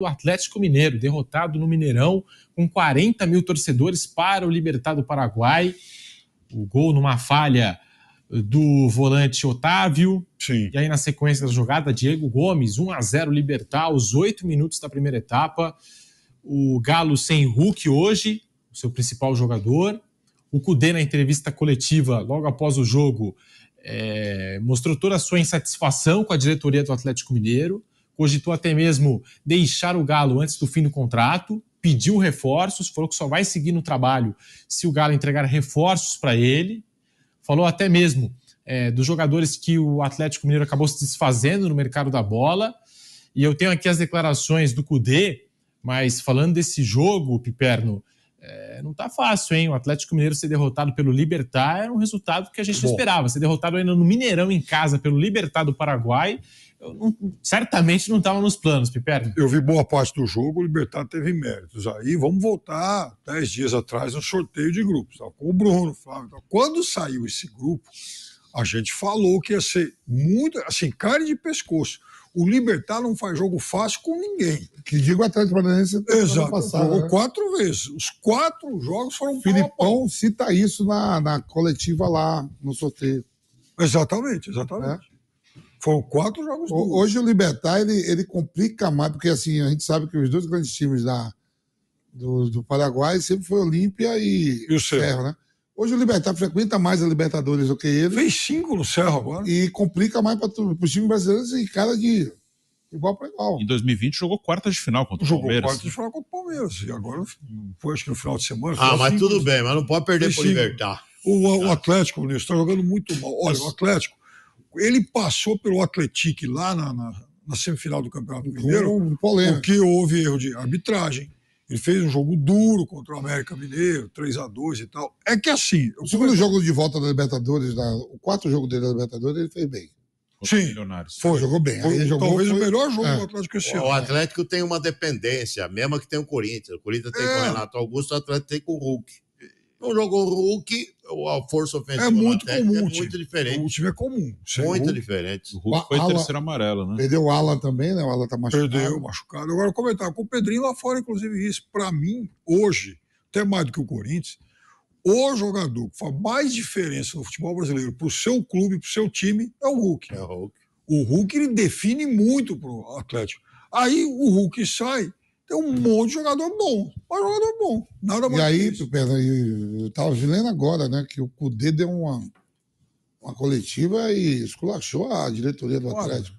o Atlético Mineiro, derrotado no Mineirão, com 40 mil torcedores para o Libertado Paraguai. O gol numa falha eh, do volante Otávio. Sim. E aí, na sequência da jogada, Diego Gomes, 1 a 0 Libertar, aos 8 minutos da primeira etapa. O Galo sem Hulk hoje, o seu principal jogador. O Cudê, na entrevista coletiva, logo após o jogo, é... mostrou toda a sua insatisfação com a diretoria do Atlético Mineiro cogitou até mesmo deixar o Galo antes do fim do contrato, pediu reforços, falou que só vai seguir no trabalho se o Galo entregar reforços para ele. Falou até mesmo é, dos jogadores que o Atlético Mineiro acabou se desfazendo no mercado da bola. E eu tenho aqui as declarações do Cudê, mas falando desse jogo, Piperno, é, não tá fácil, hein? O Atlético Mineiro ser derrotado pelo Libertar é um resultado que a gente Bom. esperava. Ser derrotado ainda no Mineirão em casa pelo Libertar do Paraguai não, certamente não estava nos planos, Piper. Eu vi boa parte do jogo, o Libertar teve méritos. Aí vamos voltar dez dias atrás no sorteio de grupos, tá? com o Bruno, Flávio. Tá? Quando saiu esse grupo, a gente falou que ia ser muito, assim, carne de pescoço. O Libertar não faz jogo fácil com ninguém. Que digo até de Paranaense Exato. Passado, jogou né? quatro vezes. Os quatro jogos foram Filipão cita isso na, na coletiva lá, no sorteio. Exatamente, exatamente. É? Foram quatro jogos. O, hoje o Libertar ele, ele complica mais, porque assim, a gente sabe que os dois grandes times da, do, do Paraguai sempre foi Olímpia e, e o Cerro. né? Hoje o Libertar frequenta mais a Libertadores do que ele. Fez cinco no Cerro agora. E complica mais para os times brasileiros e cara de igual para igual. Em 2020 jogou quartas de final contra o Palmeiras. Jogou quartas de final contra o Palmeiras. E agora, foi acho que no final de semana. Ah, mas cinco, tudo bem, mas não pode perder para o Libertar. O, ah. Atlético, ministro, está jogando muito mal. Olha, o Atlético ele passou pelo Atlético lá na, na, na, semifinal do Campeonato Mineiro, um porque houve erro de arbitragem. Ele fez um jogo duro contra o América Mineiro, 3 a 2 e tal. É que assim. O segundo comecei... jogo de volta da Libertadores, da... o quarto jogo dele da Libertadores, ele fez bem. Sim, milionários. Foi, jogou bem. Foi, jogou, talvez foi... o melhor jogo é. do Atlético esse ano. O Atlético tem uma dependência, a mesma que tem o Corinthians. O Corinthians tem é. com o Renato Augusto, o Atlético tem com o Hulk não jogou o Hulk, a força ofensiva. É muito comum. É muito time. diferente. O time é comum. Chegou. Muito diferente. O Hulk é é foi Alan, terceiro amarelo, né? Perdeu o Alan também, né? O Alan tá machucado. Perdeu, machucado. Agora, comentar com o Pedrinho lá fora, inclusive, isso. Para mim, hoje, até mais do que o Corinthians, o jogador que faz mais diferença no futebol brasileiro para o seu clube, para o seu time, é o Hulk. É o Hulk. O Hulk ele define muito para o Atlético. Aí o Hulk sai, tem um monte de jogador bom. Mas jogador bom. Nada mais. E aí, isso. Pedro, eu tava lendo agora, né? Que o Cudê deu uma, uma coletiva e esculachou a diretoria do Olha. Atlético.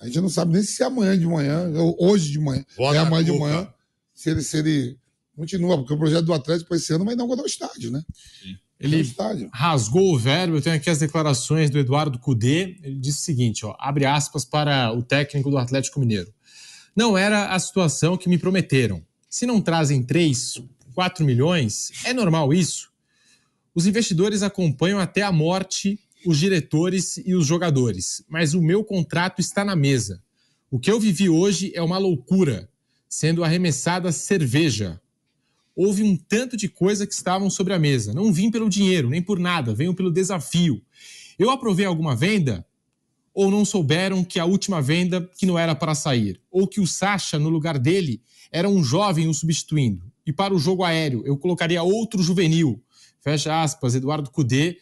A gente não sabe nem se é amanhã de manhã, ou hoje de manhã, Boa é amanhã de manhã, se ele, se ele continua, porque o projeto do Atlético para esse ano vai inaugurar o estádio, né? Sim. Ele estádio. rasgou o verbo. Eu tenho aqui as declarações do Eduardo Cudê. Ele disse o seguinte: ó, abre aspas para o técnico do Atlético Mineiro não era a situação que me prometeram. Se não trazem 3, 4 milhões, é normal isso? Os investidores acompanham até a morte os diretores e os jogadores, mas o meu contrato está na mesa. O que eu vivi hoje é uma loucura, sendo arremessada cerveja. Houve um tanto de coisa que estavam sobre a mesa. Não vim pelo dinheiro, nem por nada, venho pelo desafio. Eu aprovei alguma venda? ou não souberam que a última venda que não era para sair, ou que o Sacha, no lugar dele, era um jovem o substituindo. E para o jogo aéreo, eu colocaria outro juvenil. Fecha aspas, Eduardo Cudê,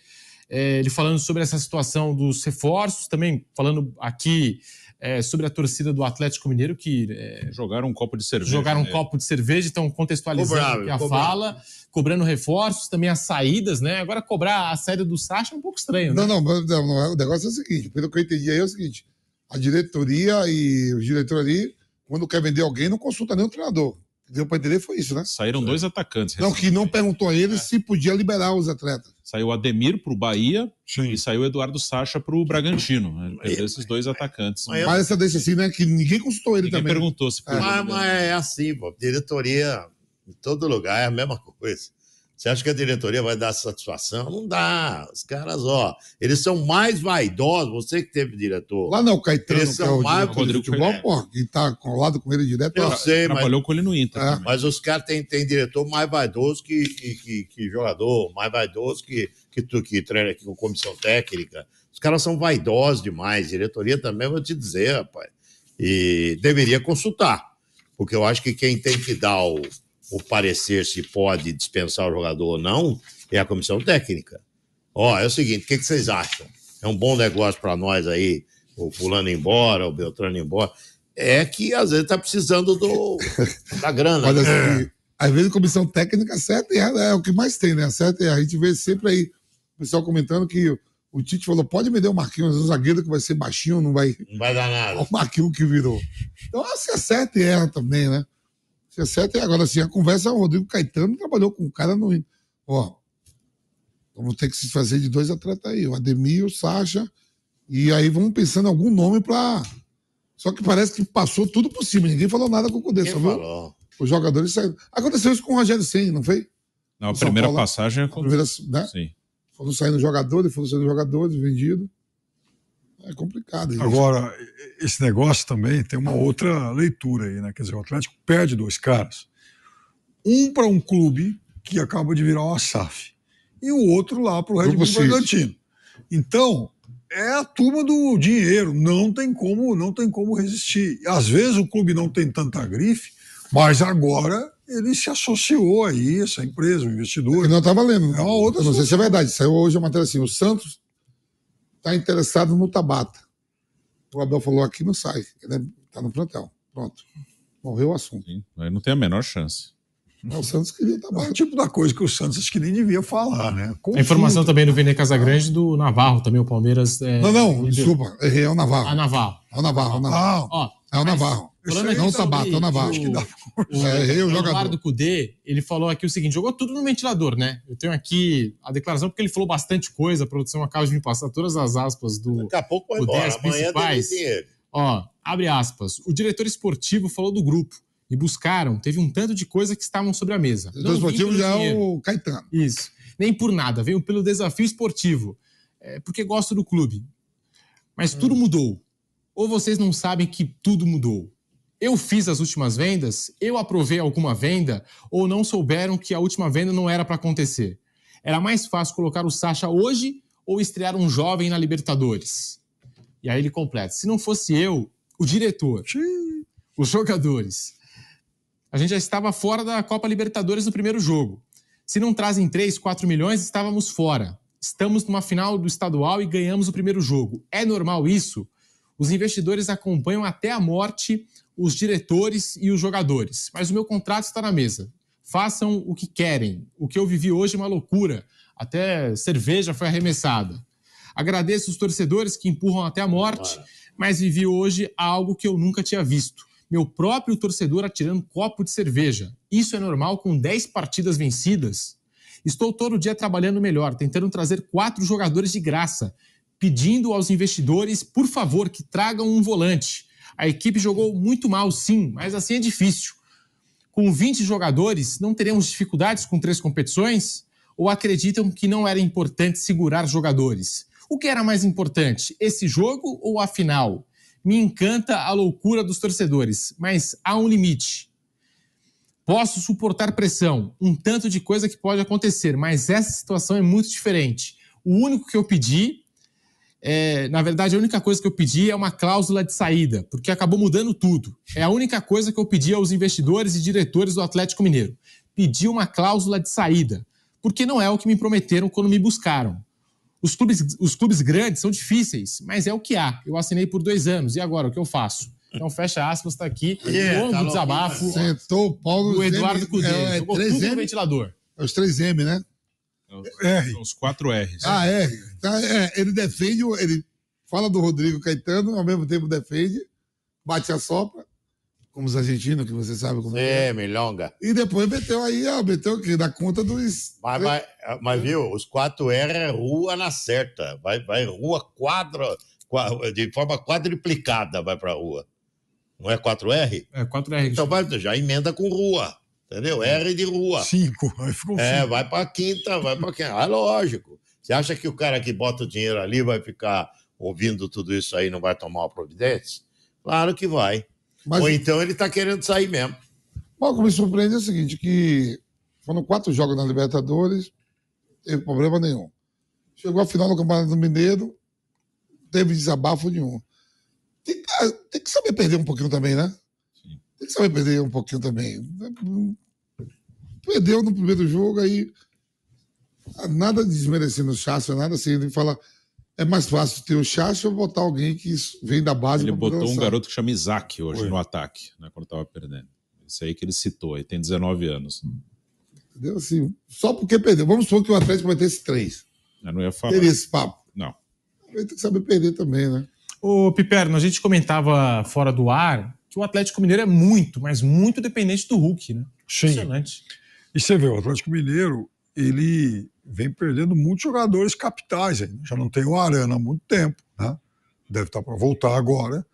é, ele falando sobre essa situação dos reforços, também falando aqui é, sobre a torcida do Atlético Mineiro, que... É, jogaram um copo de cerveja. Jogaram um né? copo de cerveja, então contextualizando bravo, a fala. Bravo cobrando reforços, também as saídas, né? Agora cobrar a saída do Sacha é um pouco estranho, né? Não, não, não, não, é, o negócio é o seguinte, pelo que eu entendi aí é o seguinte, a diretoria e o diretor ali, quando quer vender alguém, não consulta nem o treinador. Deu para entender foi isso, né? Saíram dois atacantes. Não, que não perguntou a ele é. se podia liberar os atletas. Saiu Ademir para o Bahia Sim. e saiu Eduardo Sacha para o Bragantino. Né? É, esses dois é. atacantes. Mas, mas essa decisão assim, né? Que ninguém consultou ele ninguém também. perguntou se é. podia. Mas, ah, mas é assim, pô. Diretoria em todo lugar é a mesma coisa. Você acha que a diretoria vai dar satisfação? Não dá. Os caras, ó, eles são mais vaidosos. Você que teve diretor. Lá não, o Caetano, eles são que é o mais... Rodrigo futebol, é. pô, quem tá colado com ele direto. Eu ó, sei, Trabalhou mas... com ele no Inter. É. Mas os caras têm tem diretor mais vaidoso que, que, que, que, jogador, mais vaidoso que, que tu que treina aqui com comissão técnica. Os caras são vaidosos demais. Diretoria também, vou te dizer, rapaz. E deveria consultar. Porque eu acho que quem tem que dar o o parecer se pode dispensar o jogador ou não é a comissão técnica. Ó, é o seguinte, o que, que vocês acham? É um bom negócio para nós aí, o fulano embora, o Beltrano embora. É que às vezes tá precisando do, da grana. Olha, né? Assim, às vezes a comissão técnica certa e é o que mais tem, né? Acerta e A gente vê sempre aí o pessoal comentando que o Tite falou: pode me dar o Marquinhos, o zagueiro que vai ser baixinho, não vai. Não vai dar nada. o Marquinhos que virou. Então, se acerta e erra também, né? Você e agora assim, a conversa, o Rodrigo Caetano trabalhou com o cara no. Ó, vamos ter que se fazer de dois atletas aí, o Ademir, o Sacha, e aí vamos pensando em algum nome para Só que parece que passou tudo por cima, ninguém falou nada com o Cudê, só viu? Os jogadores saíram. Aconteceu isso com o Rogério Senna, não foi? Não, a primeira Paulo, passagem é com... a primeira, né? Sim. Foram saindo jogadores, foram saindo jogadores, vendido é complicado. Isso. Agora, esse negócio também tem uma outra leitura aí, né? Quer dizer, o Atlético perde dois caras. Um para um clube que acaba de virar uma SAF e o outro lá para o Red Bull Bragantino. Então, é a turma do dinheiro, não tem como, não tem como resistir. Às vezes o clube não tem tanta grife, mas agora ele se associou aí, essa empresa, o investidor. Eu não estava lendo. É uma outra. Não sei se é verdade. Saiu hoje a matéria assim: o Santos está interessado no Tabata. O Abel falou aqui, não sai. Ele né? está no plantel. Pronto. Morreu o assunto. Sim, aí não tem a menor chance. Não, é, o Santos queria Tabata. É o tipo da coisa que o Santos acho que nem devia falar, né? Confio, a informação também do Vene Casagrande do Navarro, também o Palmeiras. É... Não, não, desculpa, errei, é o Navarro. Ah, Navarro. É o Navarro, é o Navarro. Ah, é o Navarro. Não é é Sabatão, é Navarro. Acho que dá É, errei o, o Eduardo Cudê, ele falou aqui o seguinte, jogou tudo no ventilador, né? Eu tenho aqui a declaração porque ele falou bastante coisa, a produção acaba de me passar todas as aspas do Daqui a pouco vai embora, amanhã tem ele. Ó, abre aspas. O diretor esportivo falou do grupo e buscaram, teve um tanto de coisa que estavam sobre a mesa. O diretor esportivo já é o Caetano. Isso. Nem por nada, veio pelo desafio esportivo. É, porque gosto do clube. Mas hum. tudo mudou. Ou vocês não sabem que tudo mudou eu fiz as últimas vendas, eu aprovei alguma venda ou não souberam que a última venda não era para acontecer. Era mais fácil colocar o Sacha hoje ou estrear um jovem na Libertadores. E aí ele completa: se não fosse eu, o diretor, os jogadores, a gente já estava fora da Copa Libertadores no primeiro jogo. Se não trazem 3, 4 milhões, estávamos fora. Estamos numa final do estadual e ganhamos o primeiro jogo. É normal isso? Os investidores acompanham até a morte os diretores e os jogadores, mas o meu contrato está na mesa. Façam o que querem. O que eu vivi hoje é uma loucura. Até cerveja foi arremessada. Agradeço os torcedores que empurram até a morte, mas vivi hoje algo que eu nunca tinha visto. Meu próprio torcedor atirando copo de cerveja. Isso é normal com 10 partidas vencidas? Estou todo dia trabalhando melhor, tentando trazer quatro jogadores de graça, pedindo aos investidores, por favor, que tragam um volante. A equipe jogou muito mal, sim, mas assim é difícil. Com 20 jogadores, não teremos dificuldades com três competições? Ou acreditam que não era importante segurar jogadores? O que era mais importante, esse jogo ou a final? Me encanta a loucura dos torcedores, mas há um limite. Posso suportar pressão, um tanto de coisa que pode acontecer, mas essa situação é muito diferente. O único que eu pedi é, na verdade, a única coisa que eu pedi é uma cláusula de saída, porque acabou mudando tudo. É a única coisa que eu pedi aos investidores e diretores do Atlético Mineiro. Pedi uma cláusula de saída, porque não é o que me prometeram quando me buscaram. Os clubes, os clubes grandes são difíceis, mas é o que há. Eu assinei por dois anos, e agora o que eu faço? Então, fecha aspas, está aqui. Yeah, é, tá longo tá desabafo. Sentou o Paulo. Eduardo Cudê. É, é, tudo ventilador. É os 3M, né? É, os, é. os 4 R's. Ah, R. Tá, é, ele defende, ele fala do Rodrigo Caetano, ao mesmo tempo defende, bate a sopa, como os argentinos, que você sabe como Sim, é. é, é. milonga. E depois meteu aí, ó, meteu que na conta dos. Mas, mas, mas, viu, os 4R é rua na certa. Vai, vai rua quadra, de forma quadriplicada, vai pra rua. Não é 4R? É, 4R. Então vai, já emenda com rua. Entendeu? R de rua. Cinco. Aí ficou é, cinco. É, vai pra quinta, vai pra quinta. Ah, lógico acha que o cara que bota o dinheiro ali vai ficar ouvindo tudo isso aí não vai tomar uma providência? Claro que vai. Mas... Ou então ele está querendo sair mesmo. Bom, o que me surpreende é o seguinte, que foram quatro jogos na Libertadores, teve problema nenhum. Chegou à final do Campeonato Mineiro, teve desabafo nenhum. Tem, ah, tem que saber perder um pouquinho também, né? Tem que saber perder um pouquinho também. Perdeu no primeiro jogo, aí nada desmerecendo o Chacho, nada assim, ele fala, é mais fácil ter o Chacho ou botar alguém que vem da base. Ele botou um garoto que chama Isaac hoje no ataque, né, quando estava perdendo. isso aí que ele citou, ele tem 19 anos. Entendeu? Assim, só porque perdeu. Vamos supor que o Atlético vai ter esses três. Eu não ia falar. Teria esse papo? Não. Ele tem que saber perder também, né? Ô, Piperno, a gente comentava fora do ar que o Atlético Mineiro é muito, mas muito dependente do Hulk, né? Sim. Impressionante. E você vê, o Atlético Mineiro, ele vem perdendo muitos jogadores capitais ainda. Né? Já não tem o Arana há muito tempo, né? Deve estar tá para voltar agora.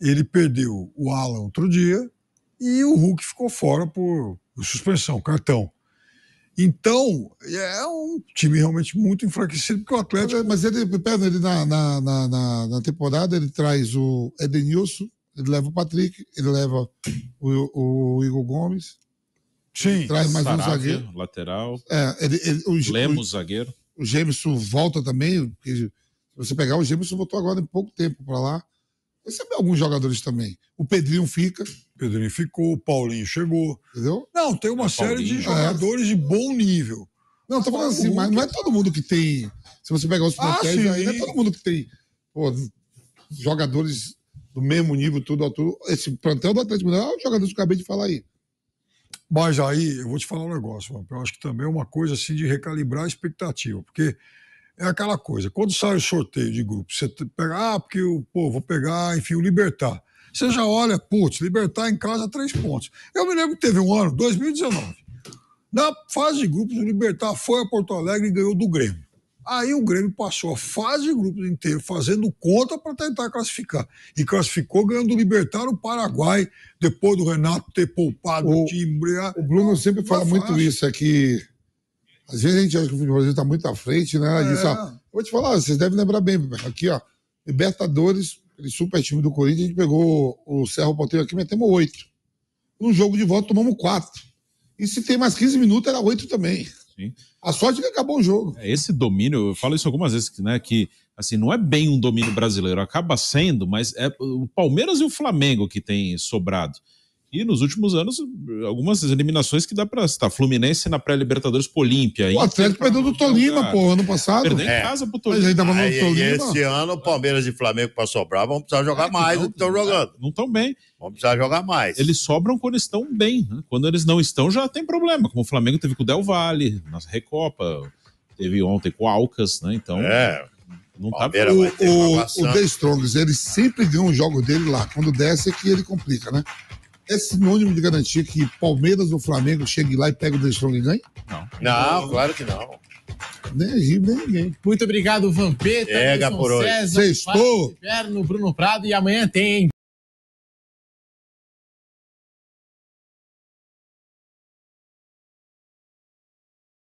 Ele perdeu o Alan outro dia e o Hulk ficou fora por suspensão, cartão. Então, é um time realmente muito enfraquecido, porque o Atlético. Mas ele, pera, ele na, na, na, na, temporada, ele traz o Edenilson, ele leva o Patrick, ele leva o, o Igor Gomes, Sim. Traz mais Sarabia, um zagueiro. Lateral. É, ele, ele, o, Lemos, o, zagueiro. O Jameson volta também. Porque se você pegar, o Jameson voltou agora em pouco tempo para lá. Recebeu alguns jogadores também. O Pedrinho fica. O Pedrinho ficou, o Paulinho chegou. Entendeu? Não, tem uma é, série Paulinho. de jogadores é. de bom nível. Não, tô falando assim, mas não é todo mundo que tem. Se você pegar os plantéis, ah, aí, não é todo mundo que tem pô, jogadores do mesmo nível, tudo, tudo. Esse plantel do Atlético Mineiro é o jogador que eu acabei de falar aí. Mas aí, eu vou te falar um negócio, eu acho que também é uma coisa assim de recalibrar a expectativa, porque é aquela coisa, quando sai o sorteio de grupo, você pega, ah, porque o povo vou pegar, enfim, o Libertar. Você já olha, putz, Libertar em casa, três pontos. Eu me lembro que teve um ano, 2019, na fase de grupos, o Libertar foi a Porto Alegre e ganhou do Grêmio. Aí o Grêmio passou a fase de grupos inteiro fazendo conta para tentar classificar. E classificou ganhando o Libertar no Paraguai, depois do Renato ter poupado o, o time. O Bruno ah, sempre fala é muito isso, é que às vezes a gente acha que o futebol está muito à frente, né? É. ó, vou te falar, vocês devem lembrar bem, aqui, ó, Libertadores, aquele super time do Corinthians, a gente pegou o Serro Ponteiro aqui, metemos oito. No jogo de volta tomamos quatro. E se tem mais 15 minutos, era oito também. Sim. A sorte é que acabou o jogo. É, esse domínio, eu falo isso algumas vezes, né? Que assim, não é bem um domínio brasileiro, acaba sendo, mas é o Palmeiras e o Flamengo que tem sobrado. E nos últimos anos, algumas eliminações que dá pra citar. Fluminense na pré-Libertadores pro Olímpia. O Atlético perdeu do Tolima, lugar. pô, ano passado. Perdeu é. em casa pro Tolima. Mas ainda ah, e, Tolima. esse ano, o Palmeiras e Flamengo pra sobrar vão precisar jogar é mais não, do que estão jogando. Não estão bem. Vão precisar jogar mais. Eles sobram quando estão bem. Né? Quando eles não estão, já tem problema. Como o Flamengo teve com o Del Valle, na Recopa, teve ontem com o Alcas, né? Então. É. Não tá o, o, o The Strongs, ele sempre ganha um jogo dele lá. Quando desce é que ele complica, né? é sinônimo de garantir que Palmeiras ou Flamengo chegue lá e pegue o The Strong e ganhe? Não. Não, claro que não. Nem Egídio, nem ninguém. Muito obrigado, Vampeta. Pega por hoje. César, Sextou. Inferno, Bruno Prado e amanhã tem, hein?